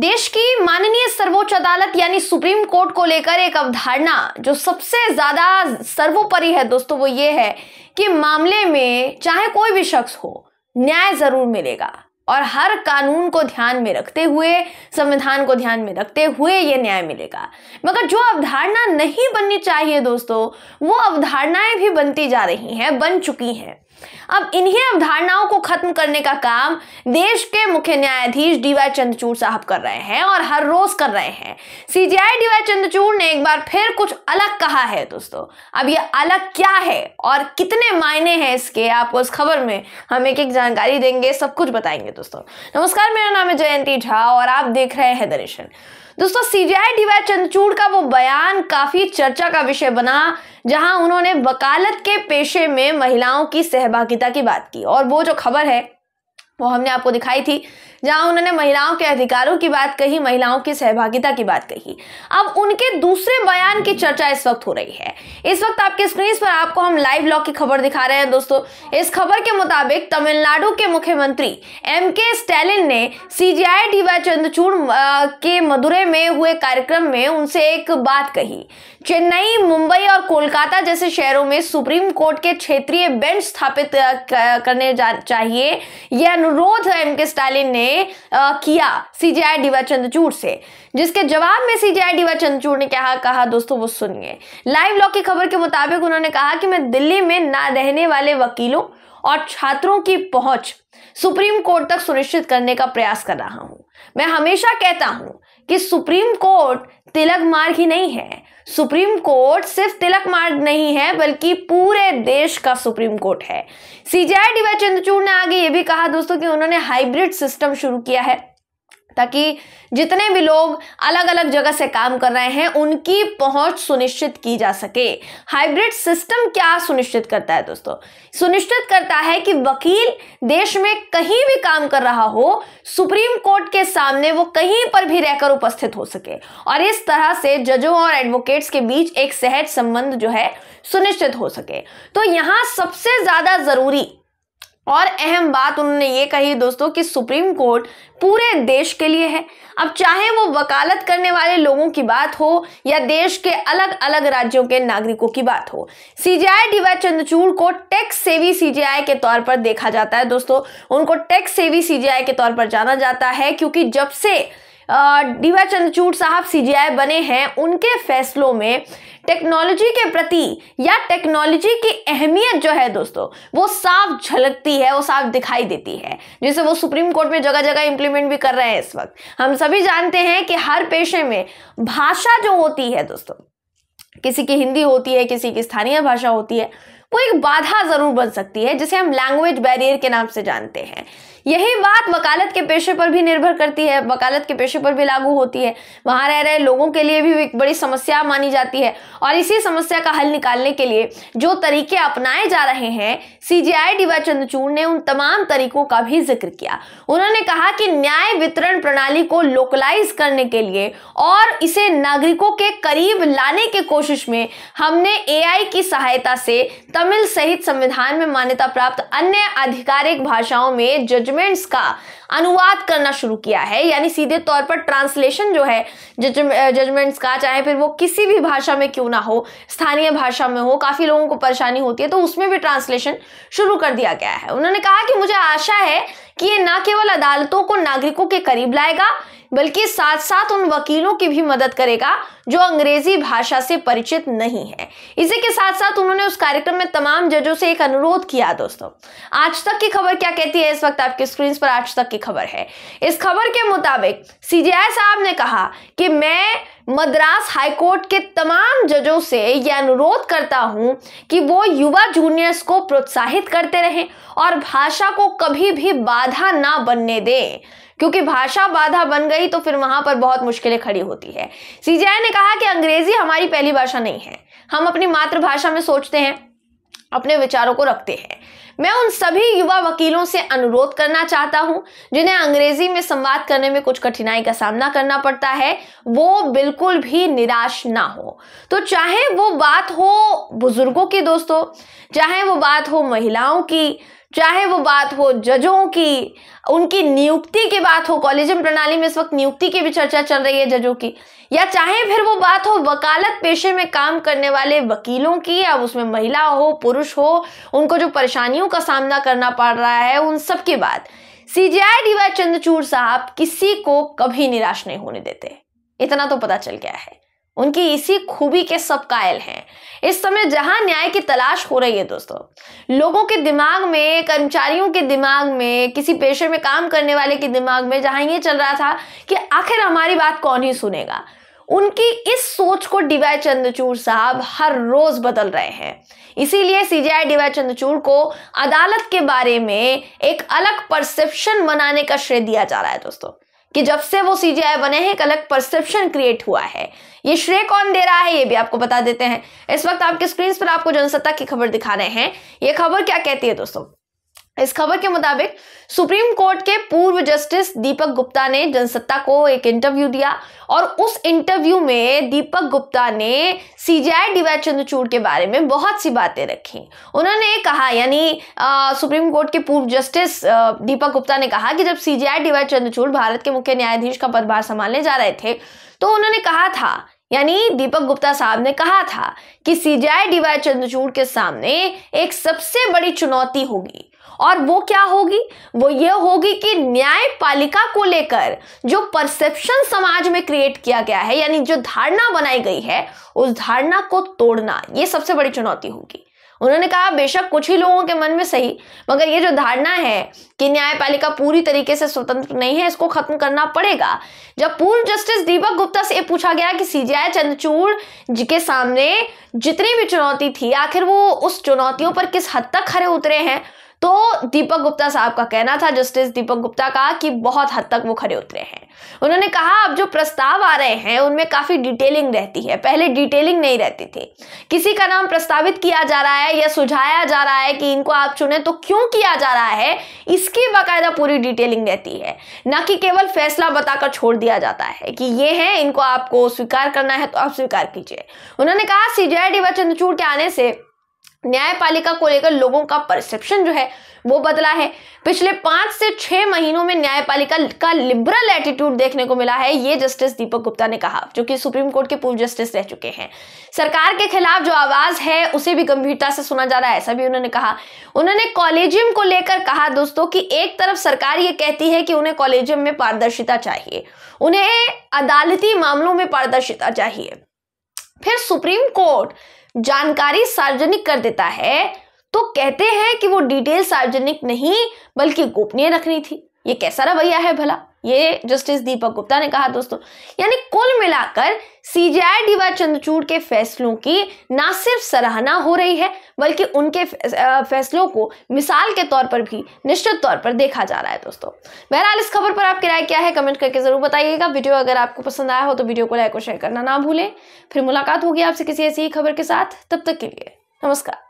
देश की माननीय सर्वोच्च अदालत यानी सुप्रीम कोर्ट को लेकर एक अवधारणा जो सबसे ज्यादा सर्वोपरि है दोस्तों वो ये है कि मामले में चाहे कोई भी शख्स हो न्याय जरूर मिलेगा और हर कानून को ध्यान में रखते हुए संविधान को ध्यान में रखते हुए ये न्याय मिलेगा मगर जो अवधारणा नहीं बननी चाहिए दोस्तों वो अवधारणाएं भी बनती जा रही हैं बन चुकी हैं अब इन्हीं अवधारणाओं को खत्म करने का काम देश के मुख्य न्यायाधीश डीवाई चंद्रचूड़ साहब कर रहे हैं और हर रोज कर रहे हैं सीजीआई डीवाई चंद्रचूड़ ने एक बार फिर कुछ अलग कहा है दोस्तों अब ये अलग क्या है और कितने मायने हैं इसके आपको इस खबर में हम एक एक जानकारी देंगे सब कुछ बताएंगे दोस्तों नमस्कार मेरा नाम है जयंती झा और आप देख रहे हैं दर्शन दोस्तों डी डीवाई चंद्रचूड़ का वो बयान काफी चर्चा का विषय बना जहां उन्होंने वकालत के पेशे में महिलाओं की सहभागिता की बात की और वो जो खबर है वो हमने आपको दिखाई थी जहां उन्होंने महिलाओं के अधिकारों की बात कही महिलाओं की सहभागिता की बात कही अब उनके दूसरे बयान की चर्चा इस वक्त हो रही है इस वक्त आपके स्क्रीन पर आपको हम लाइव ब्लॉग की खबर दिखा रहे हैं दोस्तों इस खबर के मुताबिक तमिलनाडु के मुख्यमंत्री एम के स्टैलिन ने सीजीआई डीवाई चंद्रचूड़ के मदुरे में हुए कार्यक्रम में उनसे एक बात कही चेन्नई मुंबई और कोलकाता जैसे शहरों में सुप्रीम कोर्ट के क्षेत्रीय बेंच स्थापित करने चाहिए यह अनुरोध एम के स्टालिन ने ने आ, किया सीजीआई डीवा चंद्रचूड़ से जिसके जवाब में सीजीआई डीवा चंद्रचूड़ ने क्या कहा दोस्तों वो सुनिए लाइव लॉ की खबर के मुताबिक उन्होंने कहा कि मैं दिल्ली में ना रहने वाले वकीलों और छात्रों की पहुंच सुप्रीम कोर्ट तक सुनिश्चित करने का प्रयास कर रहा हूं मैं हमेशा कहता हूं कि सुप्रीम कोर्ट तिलक मार्ग ही नहीं है सुप्रीम कोर्ट सिर्फ तिलक मार्ग नहीं है बल्कि पूरे देश का सुप्रीम कोर्ट है डी डीवाई चंद्रचूड़ ने आगे ये भी कहा दोस्तों कि उन्होंने हाइब्रिड सिस्टम शुरू किया है ताकि जितने भी लोग अलग अलग जगह से काम कर रहे हैं उनकी पहुंच सुनिश्चित की जा सके हाइब्रिड सिस्टम क्या सुनिश्चित करता है दोस्तों सुनिश्चित करता है कि वकील देश में कहीं भी काम कर रहा हो सुप्रीम कोर्ट के सामने वो कहीं पर भी रहकर उपस्थित हो सके और इस तरह से जजों और एडवोकेट्स के बीच एक सहज संबंध जो है सुनिश्चित हो सके तो यहां सबसे ज्यादा जरूरी और अहम बात उन्होंने ये कही दोस्तों कि सुप्रीम कोर्ट पूरे देश के लिए है अब चाहे वो वकालत करने वाले लोगों की बात हो या देश के अलग अलग राज्यों के नागरिकों की बात हो सीजीआई डीवाई चंद्रचूड़ को टैक्स सेवी सीजीआई के तौर पर देखा जाता है दोस्तों उनको टैक्स सेवी सीजीआई के तौर पर जाना जाता है क्योंकि जब से डीवा चंद्रचूड़ साहब सीजीआई बने हैं उनके फैसलों में टेक्नोलॉजी के प्रति या टेक्नोलॉजी की अहमियत जो है दोस्तों वो साफ झलकती है वो साफ दिखाई देती है जैसे वो सुप्रीम कोर्ट में जगह जगह इंप्लीमेंट भी कर रहे हैं इस वक्त हम सभी जानते हैं कि हर पेशे में भाषा जो होती है दोस्तों किसी की हिंदी होती है किसी की स्थानीय भाषा होती है वो एक बाधा जरूर बन सकती है जिसे हम लैंग्वेज बैरियर के नाम से जानते हैं यही बात वकालत के पेशे पर भी निर्भर करती है वकालत के पेशे पर भी लागू होती है वहां रह रहे लोगों के लिए भी एक बड़ी समस्या मानी जाती है और इसी समस्या का हल निकालने के लिए जो तरीके अपनाए जा रहे हैं सी जी आई डीवा चंद्रचूड़ ने उन तमाम तरीकों का भी जिक्र किया उन्होंने कहा कि न्याय वितरण प्रणाली को लोकलाइज करने के लिए और इसे नागरिकों के करीब लाने के कोशिश में हमने ए की सहायता से तमिल सहित संविधान में मान्यता प्राप्त अन्य आधिकारिक भाषाओं में जज जजमेंट्स का अनुवाद करना शुरू किया है यानी सीधे तौर पर ट्रांसलेशन जो है जजमेंट्स का चाहे फिर वो किसी भी भाषा में क्यों ना हो स्थानीय भाषा में हो काफ़ी लोगों को परेशानी होती है तो उसमें भी ट्रांसलेशन शुरू कर दिया गया है उन्होंने कहा कि मुझे आशा है कि ये ना केवल अदालतों को नागरिकों के करीब लाएगा बल्कि साथ साथ उन वकीलों की भी मदद करेगा जो अंग्रेजी भाषा से परिचित नहीं है इसी के साथ साथ उन्होंने उस कार्यक्रम में तमाम जजों से एक अनुरोध किया दोस्तों आज तक की खबर क्या कहती है इस वक्त आपकी स्क्रीन पर आज तक की खबर है इस खबर के मुताबिक सीजीआई साहब ने कहा कि मैं मद्रास हाईकोर्ट के तमाम जजों से यह अनुरोध करता हूं कि वो युवा जूनियर्स को प्रोत्साहित करते रहें और भाषा को कभी भी बाधा ना बनने दें क्योंकि भाषा बाधा बन गई तो फिर वहां पर बहुत मुश्किलें खड़ी होती है सीजीआई ने कहा कि अंग्रेजी हमारी पहली भाषा नहीं है हम अपनी मातृभाषा में सोचते हैं अपने विचारों को रखते हैं मैं उन सभी युवा वकीलों से अनुरोध करना चाहता हूं जिन्हें अंग्रेजी में संवाद करने में कुछ कठिनाई का सामना करना पड़ता है वो बिल्कुल भी निराश ना हो तो चाहे वो बात हो बुजुर्गों की दोस्तों चाहे वो बात हो महिलाओं की चाहे वो बात हो जजों की उनकी नियुक्ति की बात हो कॉलेजियम प्रणाली में इस वक्त नियुक्ति की भी चर्चा चल रही है जजों की या चाहे फिर वो बात हो वकालत पेशे में काम करने वाले वकीलों की अब उसमें महिला हो पुरुष हो उनको जो परेशानियों का सामना करना पड़ रहा है उन सब की बात डी वाई चंद्रचूड़ साहब किसी को कभी निराश नहीं होने देते इतना तो पता चल गया है उनकी इसी खूबी के सब कायल हैं इस समय जहां न्याय की तलाश हो रही है दोस्तों लोगों के दिमाग में कर्मचारियों के दिमाग में किसी पेशे में काम करने वाले के दिमाग में जहां ये चल रहा था कि आखिर हमारी बात कौन ही सुनेगा उनकी इस सोच को डीवाई चंद्रचूड़ साहब हर रोज बदल रहे हैं इसीलिए सीजीआई डीवाई चंद्रचूड़ को अदालत के बारे में एक अलग परसेप्शन बनाने का श्रेय दिया जा रहा है दोस्तों कि जब से वो सीजीआई बने हैं एक अलग परसेप्शन क्रिएट हुआ है ये श्रेय कौन दे रहा है ये भी आपको बता देते हैं इस वक्त आपके स्क्रीन पर आपको जनसत्ता की खबर दिखा रहे हैं ये खबर क्या कहती है दोस्तों इस खबर के मुताबिक सुप्रीम कोर्ट के पूर्व जस्टिस दीपक गुप्ता ने जनसत्ता को एक इंटरव्यू दिया और उस इंटरव्यू में दीपक गुप्ता ने सीजीआई डीवाई चंद्रचूड़ के बारे में बहुत सी बातें रखी उन्होंने कहा यानी सुप्रीम कोर्ट के पूर्व जस्टिस आ, दीपक गुप्ता ने कहा कि जब सीजीआई डीवाई चंद्रचूड़ भारत के मुख्य न्यायाधीश का पदभार संभालने जा रहे थे तो उन्होंने कहा था यानी दीपक गुप्ता साहब ने कहा था कि सीजीआई डीवाई चंद्रचूड़ के सामने एक सबसे बड़ी चुनौती होगी और वो क्या होगी वो ये होगी कि न्यायपालिका को लेकर जो परसेप्शन समाज में क्रिएट किया गया है यानी जो धारणा बनाई गई है उस धारणा को तोड़ना ये सबसे बड़ी चुनौती होगी उन्होंने कहा बेशक कुछ ही लोगों के मन में सही मगर ये जो धारणा है कि न्यायपालिका पूरी तरीके से स्वतंत्र नहीं है इसको खत्म करना पड़ेगा जब पूर्व जस्टिस दीपक गुप्ता से पूछा गया कि सीजीआई चंद्रचूड़ जी के सामने जितनी भी चुनौती थी आखिर वो उस चुनौतियों पर किस हद तक खड़े उतरे हैं तो दीपक गुप्ता साहब का कहना था जस्टिस दीपक गुप्ता का कि बहुत हद तक वो खड़े उतरे हैं उन्होंने कहा अब जो प्रस्ताव आ रहे हैं उनमें काफ़ी डिटेलिंग रहती है पहले डिटेलिंग नहीं रहती थी किसी का नाम प्रस्तावित किया जा रहा है या सुझाया जा रहा है कि इनको आप चुने तो क्यों किया जा रहा है इसकी बाकायदा पूरी डिटेलिंग रहती है न कि केवल फैसला बताकर छोड़ दिया जाता है कि ये है इनको आपको स्वीकार करना है तो आप स्वीकार कीजिए उन्होंने कहा सीजीआई डी व चंद्रचूड़ के आने से न्यायपालिका को लेकर लोगों का परसेप्शन जो है वो बदला है पिछले पांच से छह महीनों में न्यायपालिका का लिबरल एटीट्यूड देखने को मिला है ये जस्टिस दीपक गुप्ता ने कहा जो कि सुप्रीम कोर्ट के पूर्व जस्टिस रह चुके हैं सरकार के खिलाफ जो आवाज है उसे भी गंभीरता से सुना जा रहा है ऐसा भी उन्होंने कहा उन्होंने कॉलेजियम को लेकर कहा दोस्तों की एक तरफ सरकार ये कहती है कि उन्हें कॉलेजियम में पारदर्शिता चाहिए उन्हें अदालती मामलों में पारदर्शिता चाहिए फिर सुप्रीम कोर्ट जानकारी सार्वजनिक कर देता है तो कहते हैं कि वो डिटेल सार्वजनिक नहीं बल्कि गोपनीय रखनी थी ये कैसा रवैया है भला ये जस्टिस दीपक गुप्ता ने कहा दोस्तों यानी कुल मिलाकर सीजीआई डीवा चंद्रचूड़ के फैसलों की ना सिर्फ सराहना हो रही है बल्कि उनके फैसलों को मिसाल के तौर पर भी निश्चित तौर पर देखा जा रहा है दोस्तों बहरहाल इस खबर पर आपकी राय क्या है कमेंट करके जरूर बताइएगा वीडियो अगर आपको पसंद आया हो तो वीडियो को लाइक और शेयर करना ना भूलें फिर मुलाकात होगी आपसे किसी ऐसी ही खबर के साथ तब तक के लिए नमस्कार